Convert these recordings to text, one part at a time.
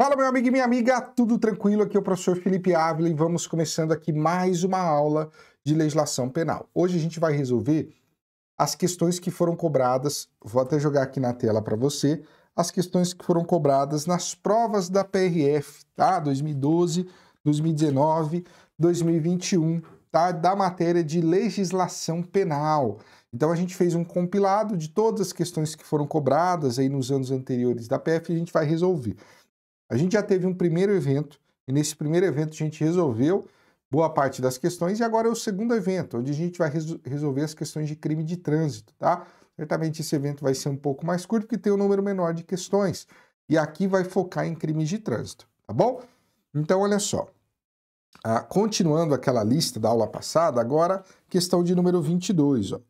Fala, meu amigo e minha amiga, tudo tranquilo? Aqui é o professor Felipe Ávila e vamos começando aqui mais uma aula de legislação penal. Hoje a gente vai resolver as questões que foram cobradas, vou até jogar aqui na tela para você, as questões que foram cobradas nas provas da PRF, tá? 2012, 2019, 2021, tá? Da matéria de legislação penal. Então a gente fez um compilado de todas as questões que foram cobradas aí nos anos anteriores da PF e a gente vai resolver. A gente já teve um primeiro evento, e nesse primeiro evento a gente resolveu boa parte das questões, e agora é o segundo evento, onde a gente vai resolver as questões de crime de trânsito, tá? Certamente esse evento vai ser um pouco mais curto, porque tem um número menor de questões, e aqui vai focar em crimes de trânsito, tá bom? Então, olha só. Ah, continuando aquela lista da aula passada, agora questão de número 22, ó.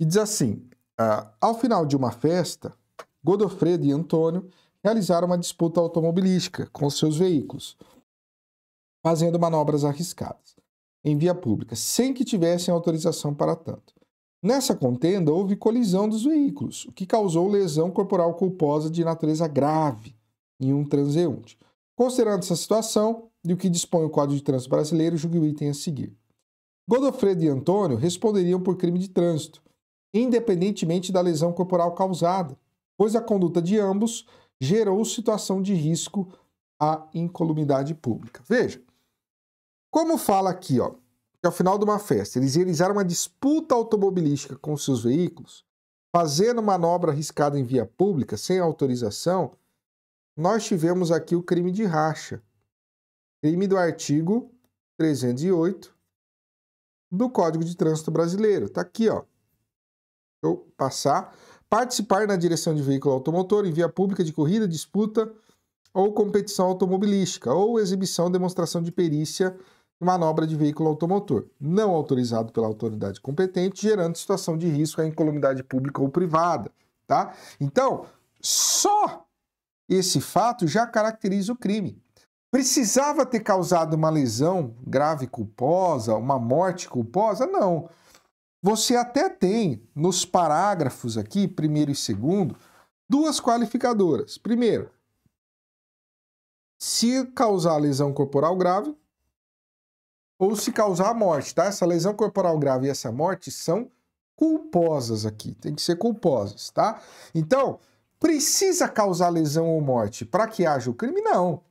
E diz assim: ah, ao final de uma festa, Godofredo e Antônio realizaram uma disputa automobilística com seus veículos, fazendo manobras arriscadas em via pública, sem que tivessem autorização para tanto. Nessa contenda, houve colisão dos veículos, o que causou lesão corporal culposa de natureza grave em um transeunte. Considerando essa situação e o que dispõe o Código de Trânsito Brasileiro, julgue o item a seguir. Godofredo e Antônio responderiam por crime de trânsito, independentemente da lesão corporal causada, pois a conduta de ambos gerou situação de risco à incolumidade pública. Veja, como fala aqui, ó, que ao final de uma festa eles realizaram uma disputa automobilística com seus veículos, fazendo manobra arriscada em via pública sem autorização, nós tivemos aqui o crime de racha. Crime do artigo 308 do Código de Trânsito Brasileiro. Está aqui, ó. Deixa eu passar participar na direção de veículo automotor em via pública de corrida, disputa ou competição automobilística, ou exibição, demonstração de perícia e manobra de veículo automotor, não autorizado pela autoridade competente, gerando situação de risco à incolumidade pública ou privada, tá? Então, só esse fato já caracteriza o crime. Precisava ter causado uma lesão grave culposa, uma morte culposa? Não. Você até tem nos parágrafos aqui, primeiro e segundo, duas qualificadoras. Primeiro, se causar lesão corporal grave ou se causar morte, tá? Essa lesão corporal grave e essa morte são culposas aqui, tem que ser culposas, tá? Então, precisa causar lesão ou morte para que haja o crime? Não.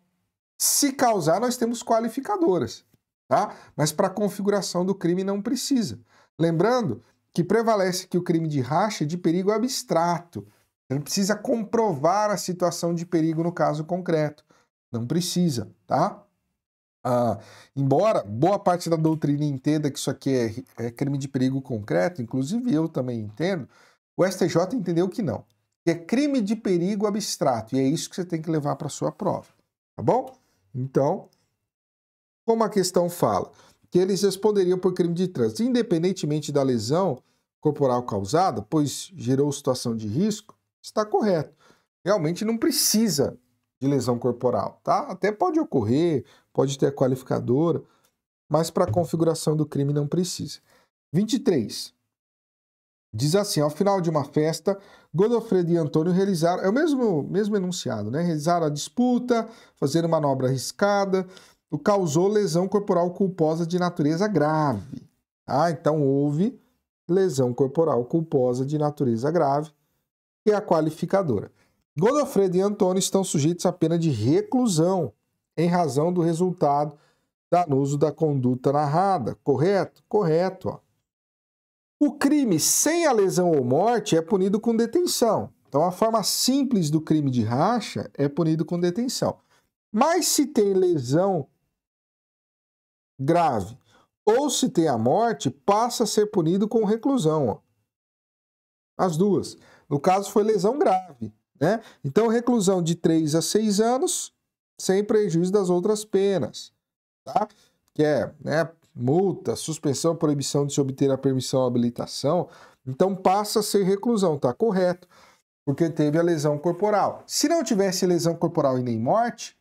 Se causar, nós temos qualificadoras tá? Mas para a configuração do crime não precisa. Lembrando que prevalece que o crime de racha é de perigo abstrato. Ele precisa comprovar a situação de perigo no caso concreto. Não precisa, tá? Ah, embora boa parte da doutrina entenda que isso aqui é, é crime de perigo concreto, inclusive eu também entendo, o STJ entendeu que não. Que é crime de perigo abstrato. E é isso que você tem que levar para sua prova, tá bom? Então, como a questão fala, que eles responderiam por crime de trânsito, independentemente da lesão corporal causada, pois gerou situação de risco, está correto. Realmente não precisa de lesão corporal, tá? Até pode ocorrer, pode ter a qualificadora, mas para a configuração do crime não precisa. 23. Diz assim: ao final de uma festa, Godofredo e Antônio realizaram, é o mesmo, mesmo enunciado, né? Realizaram a disputa, fazer manobra arriscada, causou lesão corporal culposa de natureza grave. Ah, então houve lesão corporal culposa de natureza grave, que é a qualificadora. Godofredo e Antônio estão sujeitos à pena de reclusão em razão do resultado danoso da conduta narrada. Correto? Correto. Ó. O crime sem a lesão ou morte é punido com detenção. Então, a forma simples do crime de racha é punido com detenção. Mas se tem lesão grave, ou se tem a morte, passa a ser punido com reclusão. As duas. No caso, foi lesão grave. Né? Então, reclusão de 3 a 6 anos, sem prejuízo das outras penas. Tá? Que é né, multa, suspensão, proibição de se obter a permissão ou habilitação. Então, passa a ser reclusão, tá correto, porque teve a lesão corporal. Se não tivesse lesão corporal e nem morte,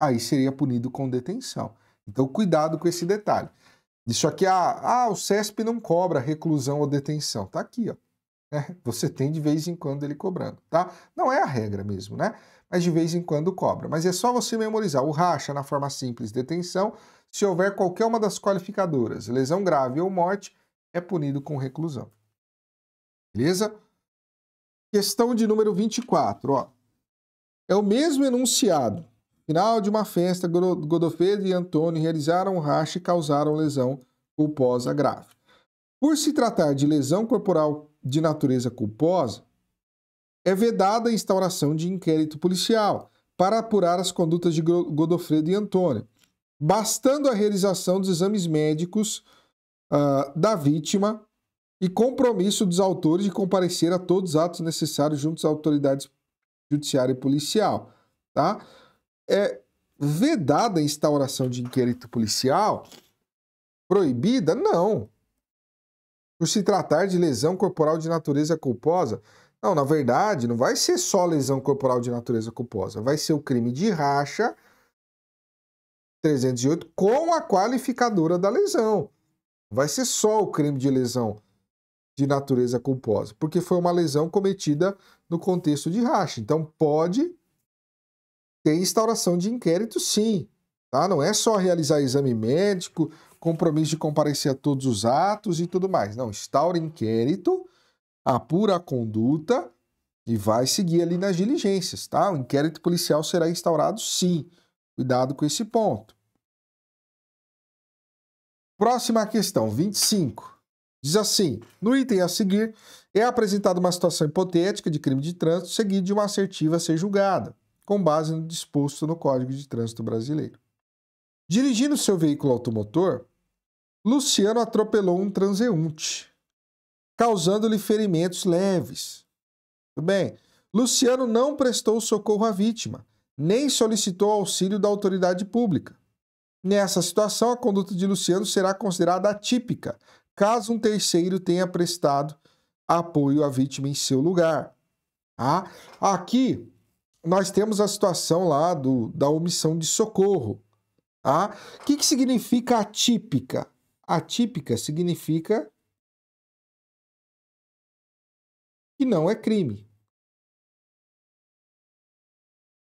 aí seria punido com detenção. Então, cuidado com esse detalhe. Isso aqui, ah, ah o CESP não cobra reclusão ou detenção. Tá aqui, ó. É, você tem de vez em quando ele cobrando, tá? Não é a regra mesmo, né? Mas de vez em quando cobra. Mas é só você memorizar. O racha na forma simples, detenção, se houver qualquer uma das qualificadoras, lesão grave ou morte, é punido com reclusão. Beleza? Questão de número 24, ó. É o mesmo enunciado Final de uma festa, Godofredo e Antônio realizaram um racha e causaram lesão culposa grave. Por se tratar de lesão corporal de natureza culposa, é vedada a instauração de inquérito policial para apurar as condutas de Godofredo e Antônio, bastando a realização dos exames médicos uh, da vítima e compromisso dos autores de comparecer a todos os atos necessários junto às autoridades judiciária e policial, tá? é vedada a instauração de inquérito policial? Proibida? Não. Por se tratar de lesão corporal de natureza culposa. Não, na verdade, não vai ser só lesão corporal de natureza culposa. Vai ser o crime de racha 308 com a qualificadora da lesão. Vai ser só o crime de lesão de natureza culposa, porque foi uma lesão cometida no contexto de racha. Então pode tem instauração de inquérito, sim. Tá? Não é só realizar exame médico, compromisso de comparecer a todos os atos e tudo mais. Não, instaura inquérito, apura a conduta e vai seguir ali nas diligências, tá? O inquérito policial será instaurado, sim. Cuidado com esse ponto. Próxima questão, 25. Diz assim: no item a seguir, é apresentada uma situação hipotética de crime de trânsito seguida de uma assertiva a ser julgada com base no disposto no Código de Trânsito Brasileiro. Dirigindo seu veículo automotor, Luciano atropelou um transeunte, causando-lhe ferimentos leves. Tudo bem, Luciano não prestou socorro à vítima, nem solicitou auxílio da autoridade pública. Nessa situação, a conduta de Luciano será considerada atípica, caso um terceiro tenha prestado apoio à vítima em seu lugar. Ah, aqui nós temos a situação lá do, da omissão de socorro. Tá? O que, que significa atípica? Atípica significa que não é crime.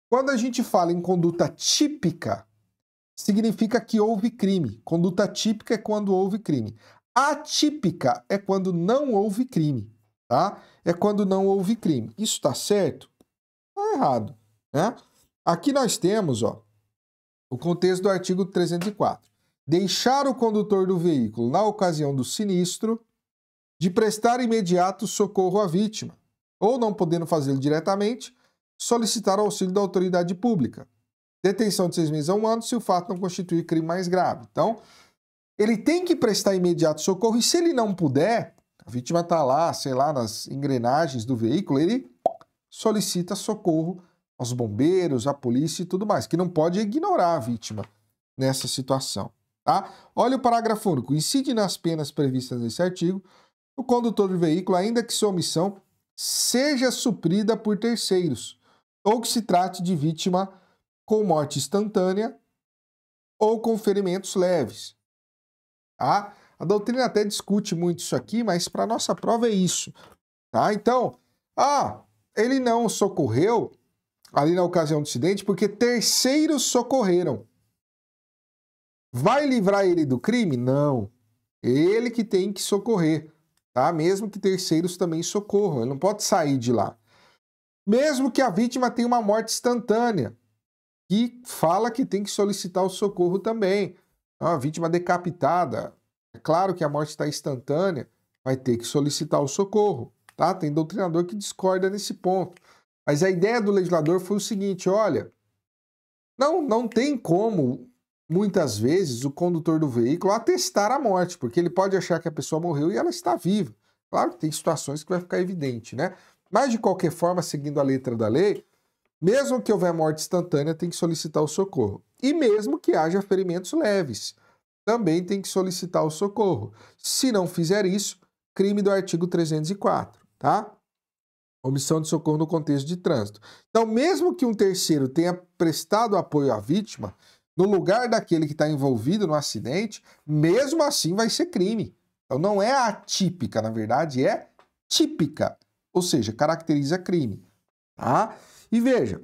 Quando a gente fala em conduta típica, significa que houve crime. Conduta típica é quando houve crime. Atípica é quando não houve crime, tá? É quando não houve crime. Isso está certo? está errado. Né? Aqui nós temos ó, o contexto do artigo 304. Deixar o condutor do veículo na ocasião do sinistro de prestar imediato socorro à vítima, ou não podendo fazê-lo diretamente, solicitar o auxílio da autoridade pública. Detenção de seis meses a um ano se o fato não constituir crime mais grave. Então, ele tem que prestar imediato socorro e se ele não puder, a vítima está lá, sei lá, nas engrenagens do veículo, ele solicita socorro aos bombeiros, à polícia e tudo mais, que não pode ignorar a vítima nessa situação. Tá? Olha o parágrafo único. Incide nas penas previstas nesse artigo o condutor do veículo, ainda que sua omissão seja suprida por terceiros, ou que se trate de vítima com morte instantânea ou com ferimentos leves. Tá? A doutrina até discute muito isso aqui, mas para nossa prova é isso. Tá? Então, ah, ele não socorreu ali na ocasião do incidente porque terceiros socorreram. Vai livrar ele do crime? Não. Ele que tem que socorrer, tá? Mesmo que terceiros também socorram, ele não pode sair de lá. Mesmo que a vítima tenha uma morte instantânea, que fala que tem que solicitar o socorro também. É a vítima decapitada, é claro que a morte está instantânea, vai ter que solicitar o socorro. Tá? Tem doutrinador que discorda nesse ponto. Mas a ideia do legislador foi o seguinte: olha, não, não tem como, muitas vezes, o condutor do veículo atestar a morte, porque ele pode achar que a pessoa morreu e ela está viva. Claro que tem situações que vai ficar evidente, né? Mas, de qualquer forma, seguindo a letra da lei, mesmo que houver morte instantânea, tem que solicitar o socorro. E mesmo que haja ferimentos leves, também tem que solicitar o socorro. Se não fizer isso, crime do artigo 304 tá? Omissão de socorro no contexto de trânsito. Então, mesmo que um terceiro tenha prestado apoio à vítima, no lugar daquele que está envolvido no acidente, mesmo assim vai ser crime. Então, não é atípica, na verdade, é típica, ou seja, caracteriza crime. Tá? E veja,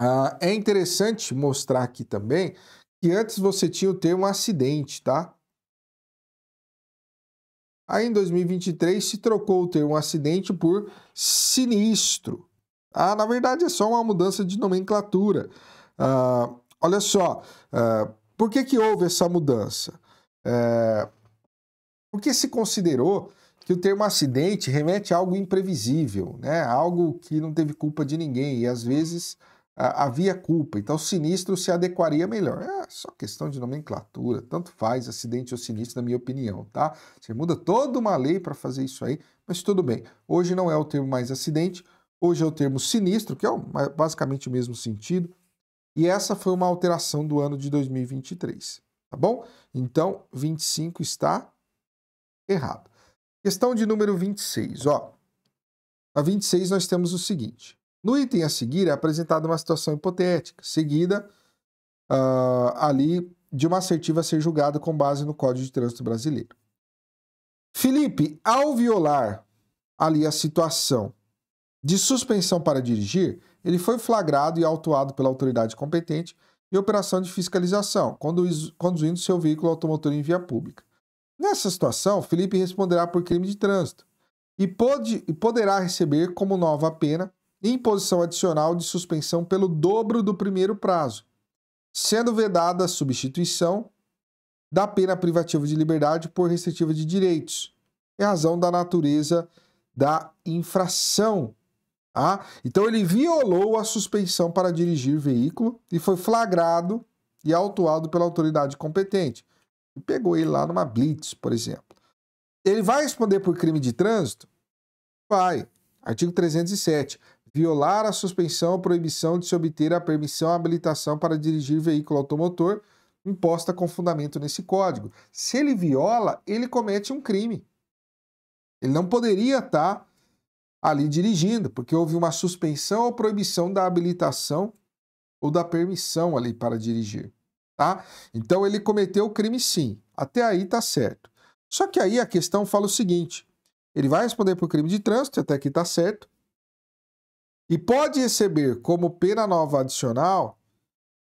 ah, é interessante mostrar aqui também que antes você tinha o termo acidente, tá? Aí em 2023 se trocou o termo acidente por sinistro. Ah, na verdade é só uma mudança de nomenclatura. Ah, olha só, ah, por que, que houve essa mudança? É, porque se considerou que o termo acidente remete a algo imprevisível, né? algo que não teve culpa de ninguém e às vezes havia culpa, então sinistro se adequaria melhor. É só questão de nomenclatura, tanto faz acidente ou sinistro, na minha opinião, tá? Você muda toda uma lei para fazer isso aí, mas tudo bem. Hoje não é o termo mais acidente, hoje é o termo sinistro, que é basicamente o mesmo sentido. E essa foi uma alteração do ano de 2023, tá bom? Então, 25 está errado. Questão de número 26, ó. A 26 nós temos o seguinte: no item a seguir é apresentada uma situação hipotética, seguida uh, ali de uma assertiva a ser julgada com base no Código de Trânsito Brasileiro. Felipe, ao violar ali a situação de suspensão para dirigir, ele foi flagrado e autuado pela autoridade competente em operação de fiscalização, conduzindo seu veículo automotor em via pública. Nessa situação, Felipe responderá por crime de trânsito e, pode, e poderá receber como nova pena imposição adicional de suspensão pelo dobro do primeiro prazo, sendo vedada a substituição da pena privativa de liberdade por restritiva de direitos, em é razão da natureza da infração. Ah, então ele violou a suspensão para dirigir veículo e foi flagrado e autuado pela autoridade competente. pegou ele lá numa blitz, por exemplo. Ele vai responder por crime de trânsito? Vai. Artigo 307 violar a suspensão ou proibição de se obter a permissão ou habilitação para dirigir veículo automotor imposta com fundamento nesse código. Se ele viola, ele comete um crime. Ele não poderia estar tá ali dirigindo, porque houve uma suspensão ou proibição da habilitação ou da permissão ali para dirigir, tá? Então ele cometeu o crime sim. Até aí tá certo. Só que aí a questão fala o seguinte: ele vai responder por crime de trânsito, até aqui tá certo e pode receber como pena nova adicional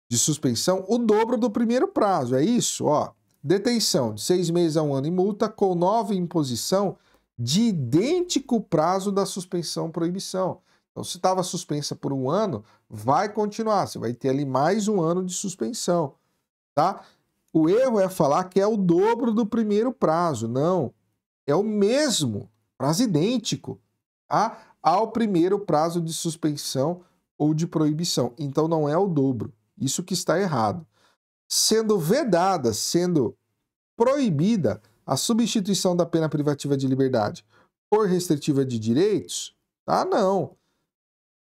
de suspensão o dobro do primeiro prazo. É isso, ó. Detenção de seis meses a um ano e multa com nova imposição de idêntico prazo da suspensão proibição. Então, se estava suspensa por um ano, vai continuar. Você vai ter ali mais um ano de suspensão, tá? O erro é falar que é o dobro do primeiro prazo. Não, é o mesmo, prazo idêntico. Tá? ao primeiro prazo de suspensão ou de proibição. Então não é o dobro. Isso que está errado. Sendo vedada, sendo proibida a substituição da pena privativa de liberdade por restritiva de direitos? Ah, não.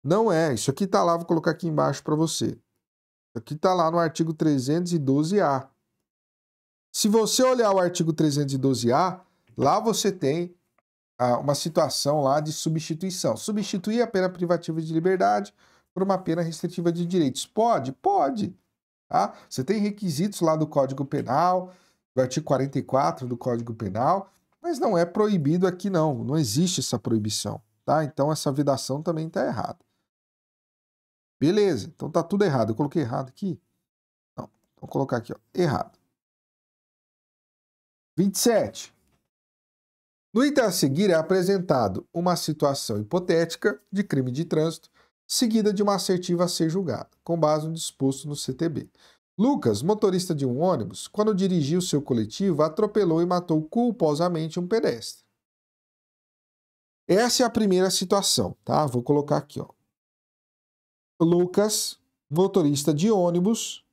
Não é. Isso aqui está lá, vou colocar aqui embaixo para você. Isso aqui está lá no artigo 312A. Se você olhar o artigo 312A, lá você tem uma situação lá de substituição. Substituir a pena privativa de liberdade por uma pena restritiva de direitos. Pode? Pode. Tá? Você tem requisitos lá do Código Penal, do artigo 44 do Código Penal, mas não é proibido aqui não, não existe essa proibição, tá? Então essa vedação também está errada. Beleza, então está tudo errado. Eu coloquei errado aqui? Não, então, vou colocar aqui, ó, errado. 27. No item a seguir é apresentado uma situação hipotética de crime de trânsito, seguida de uma assertiva a ser julgada, com base no disposto no CTB. Lucas, motorista de um ônibus, quando dirigiu seu coletivo, atropelou e matou culposamente um pedestre. Essa é a primeira situação, tá? Vou colocar aqui, ó. Lucas, motorista de ônibus,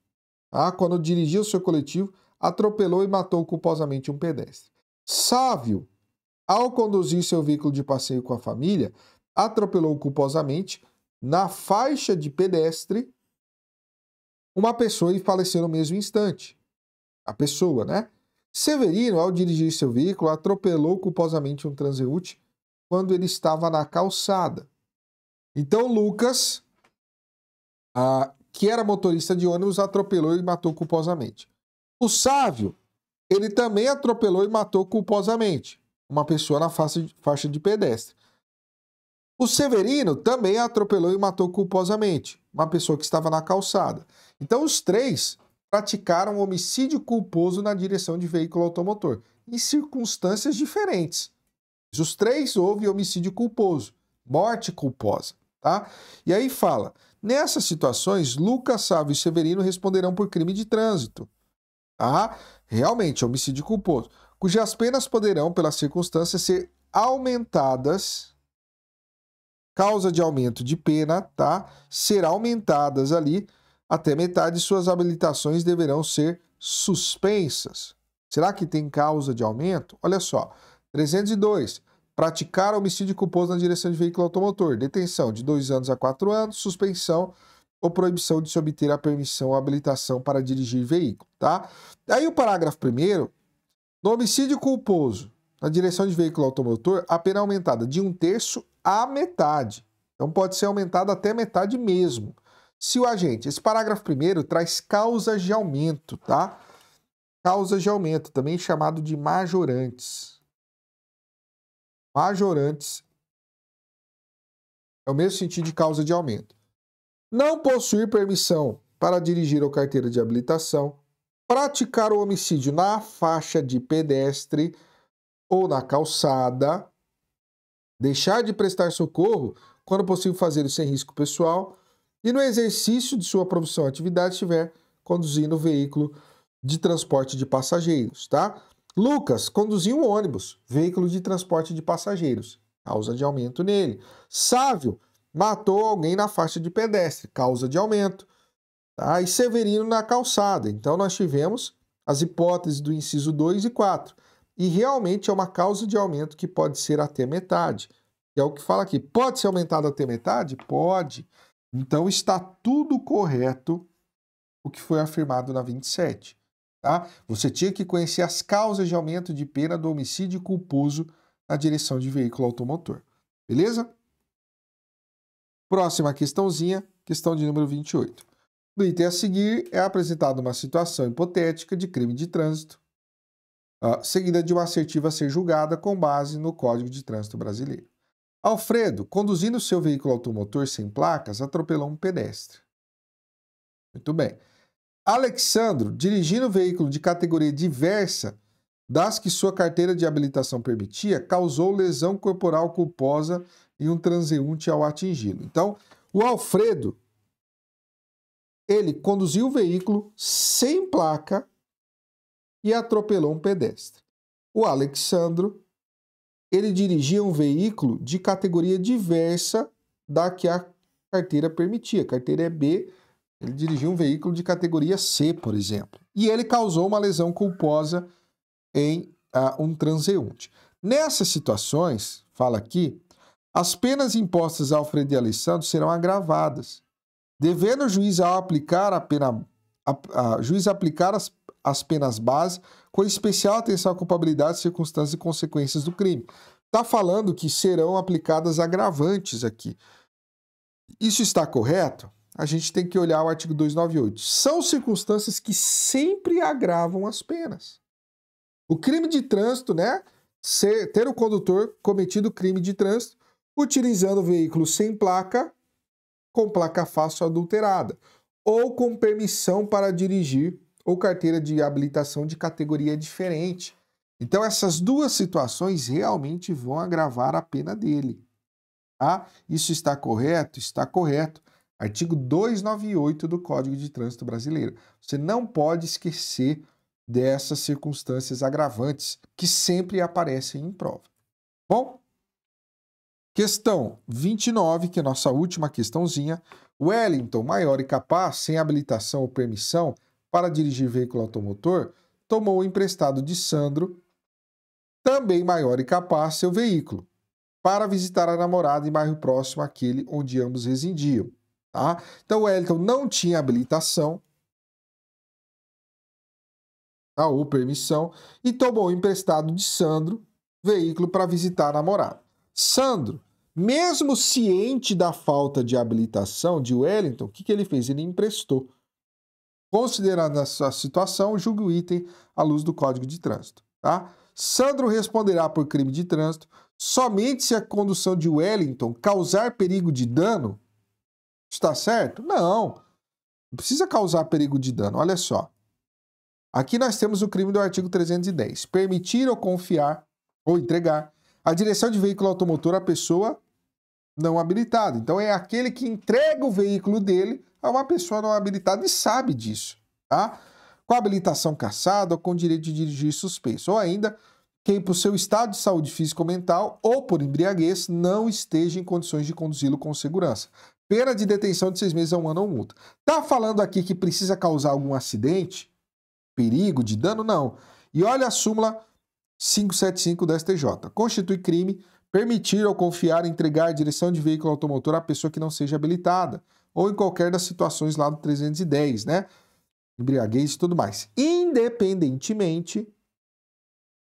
tá? quando dirigiu seu coletivo, atropelou e matou culposamente um pedestre. Sávio, ao conduzir seu veículo de passeio com a família, atropelou culposamente, na faixa de pedestre, uma pessoa e faleceu no mesmo instante. A pessoa, né? Severino, ao dirigir seu veículo, atropelou culposamente um transeúte quando ele estava na calçada. Então, Lucas, ah, que era motorista de ônibus, atropelou e matou culposamente. O Sávio, ele também atropelou e matou culposamente uma pessoa na faixa de pedestre. O Severino também atropelou e matou culposamente uma pessoa que estava na calçada. Então, os três praticaram homicídio culposo na direção de veículo automotor, em circunstâncias diferentes. Os três houve homicídio culposo, morte culposa. Tá? E aí fala: nessas situações, Lucas, Sávio e Severino responderão por crime de trânsito. Tá? Realmente, homicídio culposo cujas penas poderão, pelas circunstâncias, ser aumentadas, causa de aumento de pena, tá? Será aumentadas ali, até metade de suas habilitações deverão ser suspensas. Será que tem causa de aumento? Olha só, 302. Praticar homicídio culposo na direção de veículo automotor. Detenção de 2 anos a 4 anos, suspensão ou proibição de se obter a permissão ou habilitação para dirigir veículo, tá? Aí o parágrafo primeiro no homicídio culposo, na direção de veículo automotor, a pena é aumentada de um terço à metade. Então pode ser aumentada até metade mesmo. Se o agente, esse parágrafo primeiro traz causas de aumento, tá? Causas de aumento, também chamado de majorantes. Majorantes é o mesmo sentido de causa de aumento. Não possuir permissão para dirigir ou carteira de habilitação, praticar o homicídio na faixa de pedestre ou na calçada, deixar de prestar socorro quando possível fazer isso sem risco pessoal e no exercício de sua profissão ou atividade estiver conduzindo o veículo de transporte de passageiros, tá? Lucas conduziu um ônibus, veículo de transporte de passageiros, causa de aumento nele. Sávio matou alguém na faixa de pedestre, causa de aumento tá? e Severino na calçada. Então nós tivemos as hipóteses do inciso 2 e 4. E realmente é uma causa de aumento que pode ser até metade. Que é o que fala aqui. Pode ser aumentado até metade? Pode. Então está tudo correto o que foi afirmado na 27. Tá? Você tinha que conhecer as causas de aumento de pena do homicídio culposo na direção de veículo automotor. Beleza? Próxima questãozinha, questão de número 28. No item a seguir, é apresentada uma situação hipotética de crime de trânsito, uh, seguida de uma assertiva a ser julgada com base no Código de Trânsito Brasileiro. Alfredo, conduzindo seu veículo automotor sem placas, atropelou um pedestre. Muito bem. Alexandro, dirigindo veículo de categoria diversa das que sua carteira de habilitação permitia, causou lesão corporal culposa em um transeunte ao atingi-lo. Então, o Alfredo ele conduziu o veículo sem placa e atropelou um pedestre. O Alexandro, ele dirigia um veículo de categoria diversa da que a carteira permitia. A carteira é B, ele dirigia um veículo de categoria C, por exemplo. E ele causou uma lesão culposa em uh, um transeunte. Nessas situações, fala aqui, as penas impostas ao Fred Alessandro serão agravadas devendo o juiz ao aplicar a pena a, a, juiz aplicar as, as penas base com especial atenção à culpabilidade, circunstâncias e consequências do crime. Está falando que serão aplicadas agravantes aqui. Isso está correto? A gente tem que olhar o artigo 298. São circunstâncias que sempre agravam as penas. O crime de trânsito, né? Ser, ter o condutor cometido crime de trânsito utilizando veículo sem placa com placa fácil adulterada ou com permissão para dirigir ou carteira de habilitação de categoria diferente. Então, essas duas situações realmente vão agravar a pena dele. Tá? Isso está correto? Está correto. Artigo 298 do Código de Trânsito Brasileiro. Você não pode esquecer dessas circunstâncias agravantes que sempre aparecem em prova. Bom, Questão 29, que é a nossa última questãozinha. Wellington, maior e capaz, sem habilitação ou permissão para dirigir veículo automotor, tomou emprestado de Sandro, também maior e capaz, seu veículo, para visitar a namorada em bairro próximo àquele onde ambos residiam. Tá? Então, Wellington não tinha habilitação tá? ou permissão e tomou emprestado de Sandro veículo para visitar a namorada. Sandro, mesmo ciente da falta de habilitação de Wellington, o que, que ele fez? Ele emprestou. Considerando a sua situação, julgue o item à luz do Código de Trânsito. Tá? Sandro responderá por crime de trânsito somente se a condução de Wellington causar perigo de dano. Está certo? Não. Não precisa causar perigo de dano. Olha só. Aqui nós temos o crime do artigo 310. Permitir ou confiar ou entregar a direção de veículo automotor a pessoa não habilitada. Então é aquele que entrega o veículo dele a uma pessoa não habilitada e sabe disso, tá? Com habilitação caçada ou com direito de dirigir suspenso, ou ainda quem por seu estado de saúde física ou mental ou por embriaguez não esteja em condições de conduzi-lo com segurança. Pena de detenção de seis meses a um ano ou multa. Tá falando aqui que precisa causar algum acidente, perigo de dano? Não. E olha a súmula 575 do STJ. Constitui crime permitir ou confiar entregar a direção de veículo automotor à pessoa que não seja habilitada, ou em qualquer das situações lá do 310, né? Embriaguez e tudo mais. Independentemente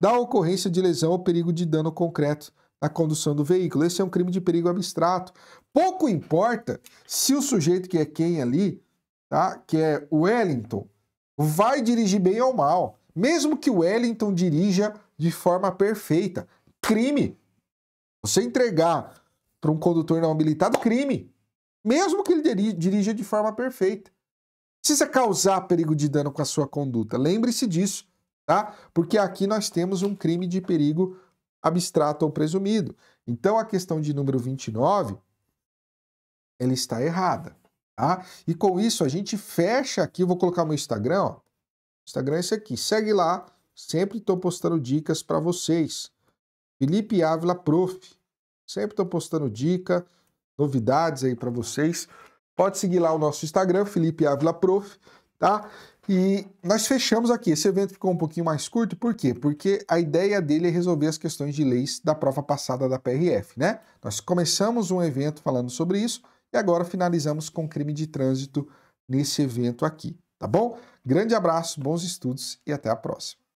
da ocorrência de lesão ou perigo de dano concreto na condução do veículo. Esse é um crime de perigo abstrato. Pouco importa se o sujeito que é quem ali, tá? Que é o Wellington, vai dirigir bem ou mal. Mesmo que o Wellington dirija de forma perfeita. Crime! Você entregar para um condutor não habilitado, crime! Mesmo que ele dirija de forma perfeita. Precisa causar perigo de dano com a sua conduta. Lembre-se disso, tá? Porque aqui nós temos um crime de perigo abstrato ou presumido. Então a questão de número 29 ela está errada, tá? E com isso a gente fecha aqui, eu vou colocar meu Instagram, ó. Instagram é esse aqui. Segue lá Sempre estou postando dicas para vocês. Felipe Ávila Prof. Sempre estou postando dica, novidades aí para vocês. Pode seguir lá o nosso Instagram, Felipe Ávila Prof, tá? E nós fechamos aqui. Esse evento ficou um pouquinho mais curto, por quê? Porque a ideia dele é resolver as questões de leis da prova passada da PRF, né? Nós começamos um evento falando sobre isso e agora finalizamos com crime de trânsito nesse evento aqui, tá bom? Grande abraço, bons estudos e até a próxima.